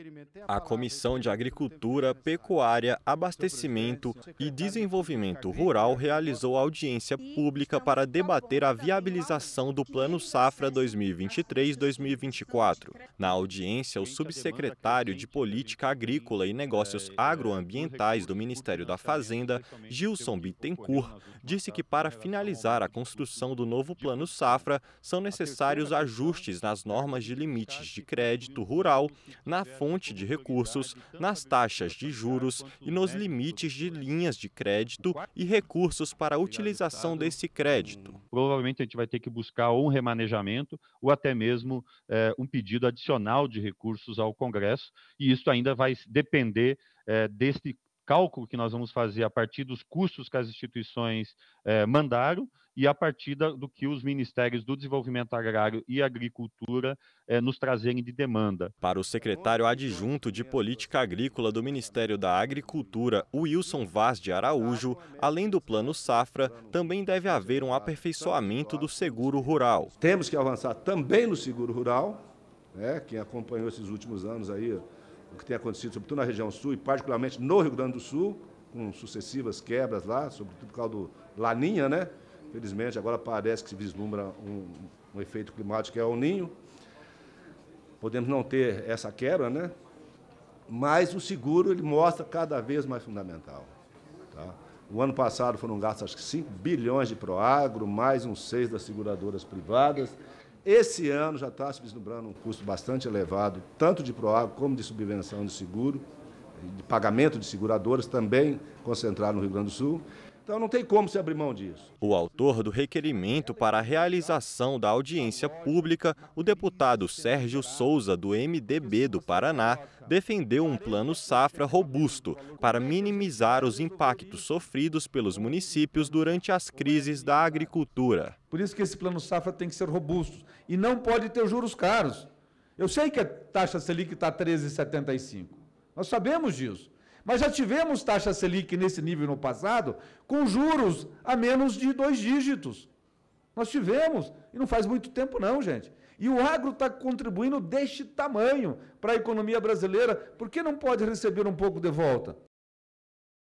É a Comissão de Agricultura, Pecuária, Abastecimento e Desenvolvimento Rural realizou audiência pública para debater a viabilização do Plano Safra 2023-2024. Na audiência, o subsecretário de Política é Agrícola e Negócios é, Agroambientais do Ministério da Fazenda, Gilson Bittencourt, disse que para finalizar a construção do novo Plano Safra, são necessários ajustes nas normas de limites de crédito rural, na fonte fonte de recursos, nas taxas de juros e nos limites de linhas de crédito e recursos para a utilização desse crédito. Provavelmente a gente vai ter que buscar ou um remanejamento ou até mesmo é, um pedido adicional de recursos ao Congresso, e isso ainda vai depender é, eh, deste cálculo que nós vamos fazer a partir dos custos que as instituições eh, mandaram e a partir da, do que os ministérios do Desenvolvimento Agrário e Agricultura eh, nos trazerem de demanda. Para o secretário adjunto de Política Agrícola do Ministério da Agricultura, Wilson Vaz de Araújo, além do Plano Safra, também deve haver um aperfeiçoamento do seguro rural. Temos que avançar também no seguro rural, né, quem acompanhou esses últimos anos aí, o que tem acontecido, sobretudo na região sul e particularmente no Rio Grande do Sul, com sucessivas quebras lá, sobretudo por causa do Laninha, né? Felizmente, agora parece que se vislumbra um, um efeito climático que é o Ninho. Podemos não ter essa quebra, né? Mas o seguro ele mostra cada vez mais fundamental. Tá? O ano passado foram gastos acho que 5 bilhões de Proagro, mais uns 6 das seguradoras privadas. Esse ano já está se vislumbrando um custo bastante elevado, tanto de PROAB como de subvenção de seguro, de pagamento de seguradoras, também concentrado no Rio Grande do Sul. Então não tem como se abrir mão disso. O autor do requerimento para a realização da audiência pública, o deputado Sérgio Souza, do MDB do Paraná, defendeu um plano safra robusto para minimizar os impactos sofridos pelos municípios durante as crises da agricultura. Por isso que esse plano safra tem que ser robusto e não pode ter juros caros. Eu sei que a taxa Selic está 13,75. Nós sabemos disso. Mas já tivemos taxa Selic nesse nível no passado, com juros a menos de dois dígitos. Nós tivemos, e não faz muito tempo, não, gente. E o agro está contribuindo deste tamanho para a economia brasileira, por que não pode receber um pouco de volta?